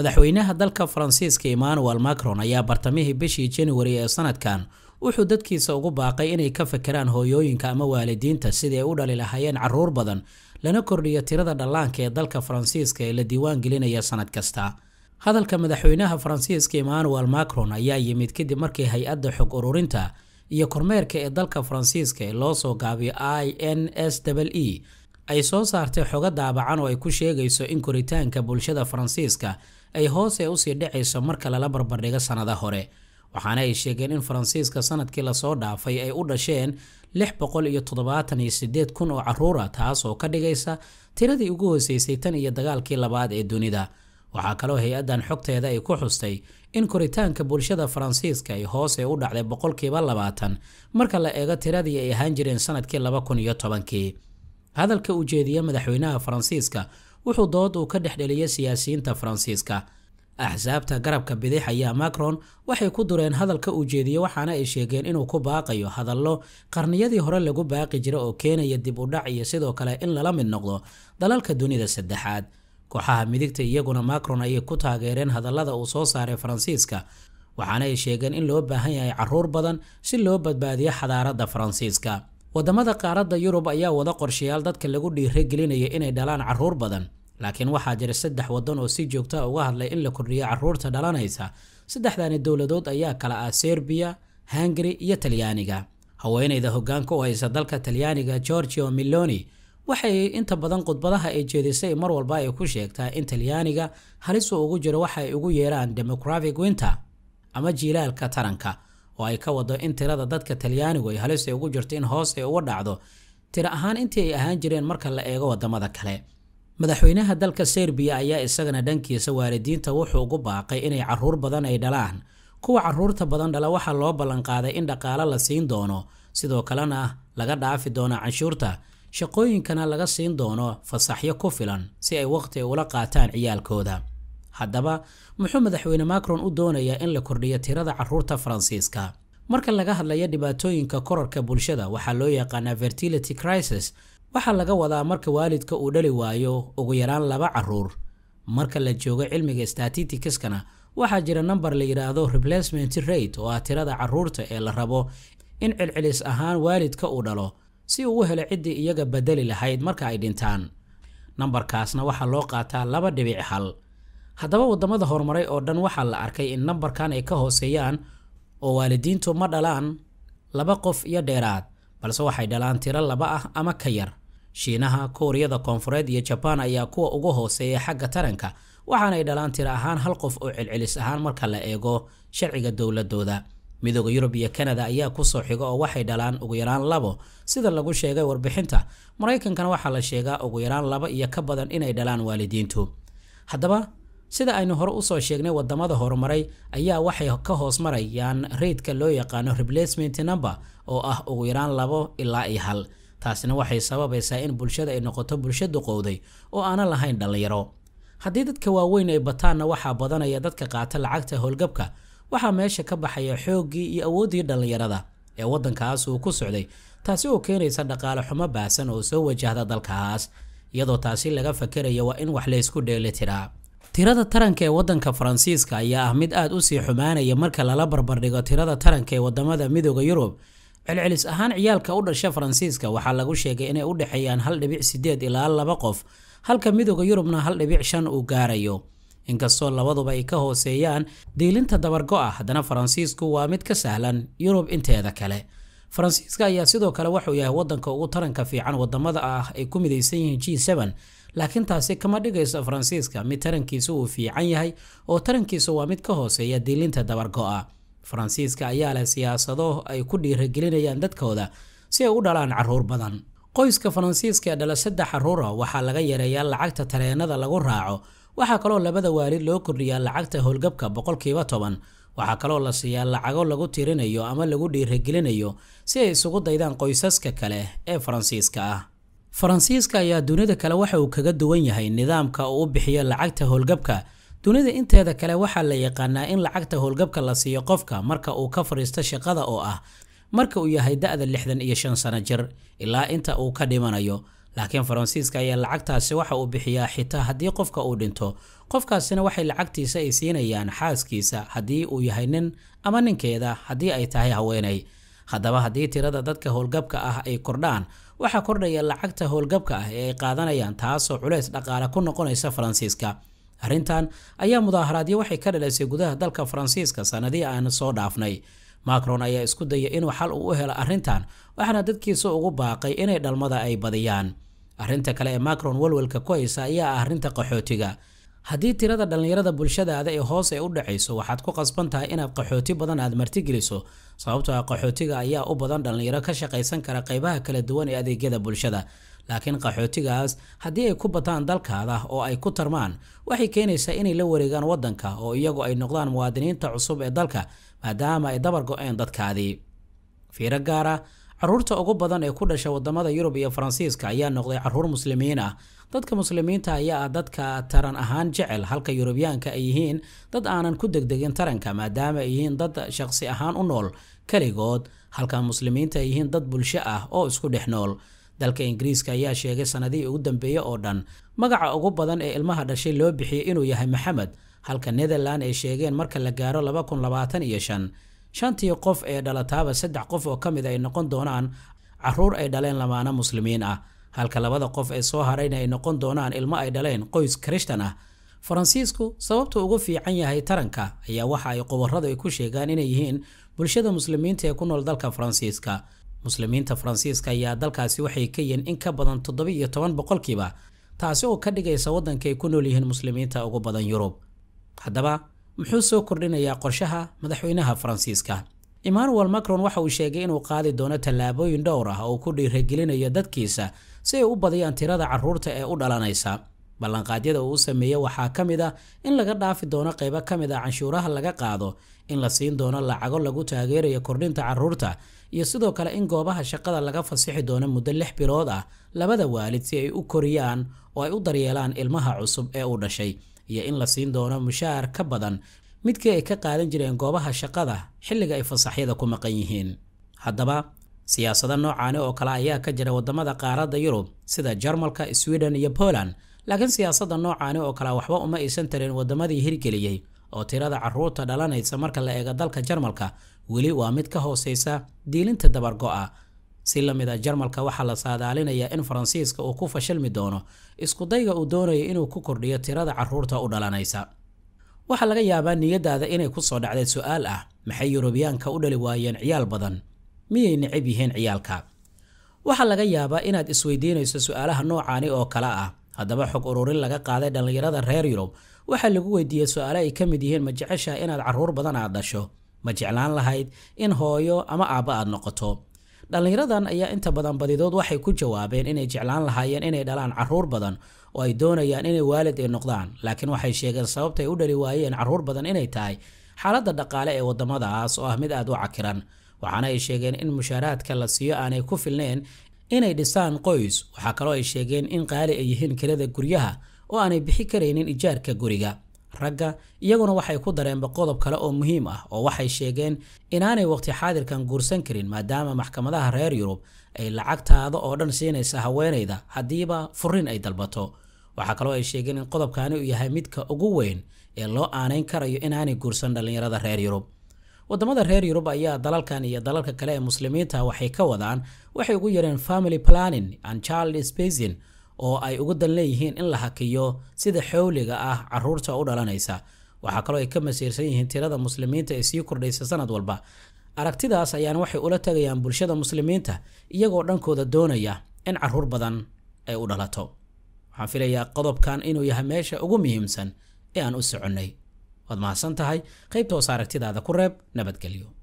madaxweynaha dalka faransiiska emmanuel macron ayaa bartamihii bishii januari ee sanadkan wuxuu dadkiisa ugu baaqay inay ka fekeraan hooyooyinka ama waalidiinta sidii ay u dhali lahaayeen caruur badan lana kordhiyo tirada dhallaanka ee dalka faransiiska ee la diiwaan gelinaya sanad kasta hadalka madaxweynaha faransiiska emmanuel macron ayaa yimid kadib markii hay-adda xog ururinta iyo kormeerka ee dalka faransiiska ee loo soo gaabiyo i n s e, e ay soo saartay xogo daabacan oo ay ku sheegayso in koritaanka bulshada faransiiska ay hoose usii dhacayso marka lala barbardhigo sannada hore waxaana ay sheegeen in faransiiska sanadkii lasoo dhaafay ay u dhasheen lix boqol iyo toddobaatan iyo sideed kun oo caruura taas oo ka dhigaysa tiradii ugu hooseysay tan iyo dagaalkii labaad ee dunida waxaa kaloo hay-addan xogteeda ay ku xustay in koritaanka bulshada faransiiska ay hoose u dhacday boqolkiiba labaatan marka la eego tiradii ay ahaan jireen sanadkii laba kun iyo tobankii hadalka ujeediya madaxweynaha faransiiska wuxuu dood uu ka dhex dheliyay siyaasiyiinta faransiiska axsaabta garabka bidix ayaa macron waxay ku dureen hadalka uu jeediyey waxaana ay sheegeen inuu ku baaqayo hadallo qarniyadii hore lagu baaqi jiray oo keenaya dib u dhac iyo sidoo kale in lala mid noqdo dalalka dunida saddexaad kooxaha midigta iyaguna macron ayay ku taageereen hadallada uu soo saaray faransiiska waxaana ay sheegeen in loo baahan yahay caruur badan si loo badbaadiyo xadaaradda faransiiska waddamada qaaradda yurub ayaa wada qorshayaal dadka lagu dhiiragelinaya inay dhalaan caruur badan laakiin waxaa jira saddex wadan oo si joogta ah uga hadlay in la kordhiyo caruurta dhalanaysa saddexdani dowladood ayaa kala ah serbiya hungari iyo talyaaniga haweeneyda hogaanka u haysa dalka talyaaniga gorgio miloni waxay inta badan khudbadaha ay jeedisay mar walba ay ku sheegtaa in talyaaniga halisu ugu jiro waxay ugu yeeraan demographic winter ama jiilaalka taranka oo ay ka wado in tirada dadka talyaanigu ay halis ay ugu jirto in hoos ay uga dhacdo tiro ahaan intii ay ahaan jireen marka la eego wadamada kale madaxweynaha dalka serbiya ayaa isagana dhankiisa waalidiinta wuxuu ugu baaqay inay caruur badan ay dhalaan kuwa caruurta badan dhala waxaa loo ballanqaaday in dhaqaalo la siin doono sidoo kalena laga dhaafi doono canshuurta shaqooyinkana laga siin doono fasaxyo ku filan si ay waqti ula qaataan ciyaalkooda haddaba muxuu madaxweyne macron u doonayaa in la kordhiyo tirada caruurta faransiiska marka laga hadlayo dhibaatooyinka korarka bulshada waxaa loo yaqaanaa fertility crisis waxaa laga wadaa marka waalidka uu dhali waayo ugu yaraan laba caruur marka la joogo cilmiga statitikiskana waxaa jira nambar la yidhaahdo replacement rate oo ah tirada caruurta ee la rabo in celcelis ahaan waalidka uu dhalo si uu u helo ciddii iyaga bedeli lahayd marka ay dhintaan nambarkaasna waxaa loo qaataa laba dhibic hal haddaba waddamada horumaray oo dhan waxaa la arkay in nambarkan ay ka hooseeyaan oo waalidiintu ma dhalaan laba qof iyo dheeraad balse waxay dhalaan tiro laba ah ama ka yar shiinaha kuuriyada koonfureed iyo jabaan ayaa kuwa ugu hooseeya xagga taranka waxaanay dhalaan tira ahaan hal qof oo celcelis ahaan marka la eego sharciga dowladooda midooda yurub iyo kanada ayaa kusoo xiga oo waxay dhalaan ugu yaraan labo sida lagu sheegay warbixinta maraykankana waxaa la sheegaa ugu yaraan laba iyo ka badan inay dhalaan waalidiintu haddaba sida aynu hore usoo sheegnay wadamada horumaray ayaa waxay ka hoos marayaan reydka loo yaqaano replacement number oo ah ugu yaraan labo ilaa iyo hal taasina waxay sababaysaa in bulshada ay noqoto bulsho duqowday oo aana lahayn dhallinyaro haddii dadka waaweyn ay bataanna waxaa badanaya dadka qaata lacagta howlgabka waxaa meesha ka baxaya xooggii iyo awooddii dhallinyarada ee waddankaas uu ku socday taasi oo keenaysa dhaqaale xumo baasan oo soo wajahda dalkaas iyadoo taasi laga fakerayo waa in wax laysku dheeli tiraa tirada taranka ee waddanka faransiiska ayaa ah mid aad u sii xumaanaya marka lala barbardhigo tirada taranka ee waddamada midooda yurub celcelis ahaan ciyaalka u dhasha faransiiska waxaa lagu sheegay inay u dhexeeyaan hal dhibic sideed ilaa laba qof halka midooda yurubna hal dhibic shan uu gaarayo inkastoo labaduba ay ka hooseeyaan diilinta dabargo ah haddana faransiisku waa mid ka sahlan yurub inteeda kale faransiiska ayaa sidoo kale wuxuu yahay waddanka ugu taranka fiican wadamada ah ay ku midaysan yihiin g laakiin taasi kama dhigayso faransiiska mid tarankiisa uu fiican yahay oo tarankiisu waa mid ka hooseeya diilinta dabargo dabargo'a ah faransiiska ayaa leh siyaasado ay ku dhiiragelinayaan dadkooda si ay u dhalaan caruur badan qoyska faransiiska ee dhala saddex caruura ah waxaa laga yareeyaa lacagta tareenada lagu raaco waxaa kaloo labada waalid loo kordhiyaa lacagta howlgabka boqolkiiba toban waxaa kaloo la siiyaa lacago lagu tirinayo ama lagu dhiiragelinayo si ay isugu daydaan qoysaska kale ee faransiiska ah faransiiska ayaa dunida kale waxa uu kaga duwan yahay nidaamka uu u bixiyo lacagta howlgabka dunida inteeda kale waxaa la yaqaanaa in lacagta howlgabka la siiyo qofka marka uu ka fadhiisto shaqada oo ah marka uu yahay da'da lixdan iyo shan sano jir ilaa inta uu ka dhimanayo laakiin faransiiska ayaa lacagtaasi waxa uu bixiyaa xitaa haddii qofka uu dhinto qofkaasina waxay lacagtiisa ay siinayaan xaaskiisa haddii uu yahay nin ama ninkeeda haddii ay tahay haweenay haddaba haddii tirada dadka howlgabka ah ay kordhaan waxaa kordhaya lacagta howlgabka ah ee ay qaadanayaan taasoo culays dhaqaale ku noqonaysa faransiiska arrintan ayaa mudaaharaadyo waxay ka dhalaysay gudaha dalka faransiiska sanadihii aan soo dhaafnay macron ayaa isku dayay inuu xal uu u helo arrintan waxaana dadkiisa ugu baaqay inay dhalmada ay badiyaan arrinta kale ee macron welwalka ku haysa ayaa ah arrinta qaxootiga haddii tirada dhallinyarada bulshadaada ee hoos ay u dhacayso waxaad ku qasban tahay inaad qaxooti badan aad martigeliso sababtoo ah qaxootiga ayaa u badan dhallinyaro ka shaqaysan kara qaybaha kala duwan ee adeegyada bulshada laakiin qaxootigaas haddii ay ku bataan dalkaada oo ay ku tarmaan waxay keenaysaa inay la wareegaan waddanka oo iyagu ay noqdaan muwaadiniinta cusub ee dalka maadaama ay dabar go-een dadkaadii fiiro gaara ah, caruurta ugu badan ee ku dhasha wadamada yurub iyo faransiiska ayaa noqday caruur muslimiin ah dadka muslimiinta ayaa ah dadka taran ahaan jecel halka yurubyaanka ay yihiin dad aanan ku degdegin taranka maadaama ay yihiin dad shaqsi ahaan u nool keligood halka muslimiinta ay yihiin dad bulsho ah oo isku dhex nool dalka ingiriiska ayaa sheegay sannadihii ugu dambeeyey oo dhan magaca ugu badan ee ilmaha dhashay loo bixiyey inuu yahay maxamed halka netherland ay sheegeen marka la gaaro laba kun labaatan iyo shan shantii qof ee dhalataaba saddex qof oo ka mid ah ay noqon doonaan carruur ay dhaleen lamaana muslimiin ah halka labada qof ee soo harayna ay noqon doonaan ilmo ay dhaleen qoys krishtan ah faransiisku sababtuu ugu fiican yahay taranka ayaa waxa ay qubarradu ay ku sheegaan inay yihiin bulshada muslimiinta ee ku nool dalka faransiiska muslimiinta faransiiska ayaa dalkaasi waxay ka yihiin in ka badan toddoba iyo toban boqolkiiba taasi oo ka dhigaysa waddanka ay ku nool yihiin muslimiinta ugu badan yurub haddaba muxuu soo kordhinayaa qorshaha madaxweynaha faransiiska emmanuel macron waxa uu sheegay inuu qaadi doono tallaabooyin dhowr ah oo ku dhiiragelinayo dadkiisa si ay u badiyaan tirada carruurta ee u dhalanaysa ballanqaadyada uu sameeye waxaa ka mid a ah in laga dhaafi doono qaybo ka mid ah canshuuraha laga qaado in la siin doono lacago lagu taageerayo kordhinta caruurta iyo sidoo kale in goobaha shaqada laga fasixi doono muddo lix bilood ah labada waalid si ay u koriyaan oo ay u daryeelaan ilmaha cusub ee uu dhashay iyo in la siin doono mushaar ka badan midkii ay ka qaadan jireen goobaha shaqada xilliga ay fasaxyada ku maqan yihiin haddaba siyaasado noocaani ah oo kale ayaa ka jira waddamada qaaradda yurub sida jarmalka sweden iyo boland laakiin siyaasadda noocaani oo kale waxba uma aysan tarin waddamadii hirgeliyey oo tirada caruurta dhalanaysa marka la eego dalka jarmalka weli waa mid ka hooseysa diilinta dabargo'a si la mid a ah jarmalka waxaa la saadaalinayaa in faransiiska uu ku fashilmi doono iskudayga uu doonayo inuu ku kordhiyo tirada caruurta u dhalanaysa waxaa laga yaabaa niyadaada inay ku soo dhacday su-aal ah maxay yurubiyaanka u dhali waayeen ciyaal badan miyay necab yihiin ciyaalka waxaa laga yaabaa inaad isweydiinayso su noocaani oo kale ah haddaba xog ururin laga qaaday dhallinyarada reer yurub waxaa lagu weydiiyey su-aale ay ka mid yihiin ma jeceshaa inaad caruur badan aad dhasho ma jeclaan lahayd in hooyo ama aabba aad noqoto dhallinyaradan ayaa inta badan badidood waxay ku jawaabeen inay jeclaan lahaayeen inay dhalaan caruur badan oo ay doonayaan inay waalid ay noqdaan laakiin waxay sheegeen sababta ay u dhali waayeen caruur badan inay tahay xaaladda dhaqaale ee waddamadaas oo ah mid aad u cakiran waxaana ay sheegeen in mushaaraadka la siiyo aanay ku filneen inay dhisaan qoys waxaa kaloo ay sheegeen in qaali ay yihiin kirada guryaha oo aanay bixi karaynin ijaarka guriga ragga iyaguna waxay ku dareenba qodob kale oo muhiim ah oo waxay sheegeen inaanay waqti xaadirkan guursan karin maadaama maxkamadaha reer yurub ay lacagtaada oo dhan siinaysa haweenayda haddiiba furin ay dalbato waxaa kaloo ay sheegeen in qodobkani uu yahay midka ugu weyn ee loo aanayn karayo inaanay guursan dhallinyarada reer yurub waddamada reer yurub ayaa dalalkan iyo dalalka kale ee muslimiinta waxay ka wadaan waxay ugu yareen family planning and child spacing oo ay ugu dan leeyihiin in la hakiyo sida xowliga ah caruurta u dhalanaysa waxaa kaloo ay ka masiirsan yihiin tirada muslimiinta ee sii kordhaysa sanad walba aragtidaas ayaan waxay ula tagayaan bulshada muslimiinta iyagoo dhankooda doonaya in caruur badan ay u dhalato waxaan filayaa qodobkan inuu yahay meesha ugu muhiimsan ee aan u soconnay waad mahadsan tahay qaybta hoos aragtidaada ku reeb nabadgelyo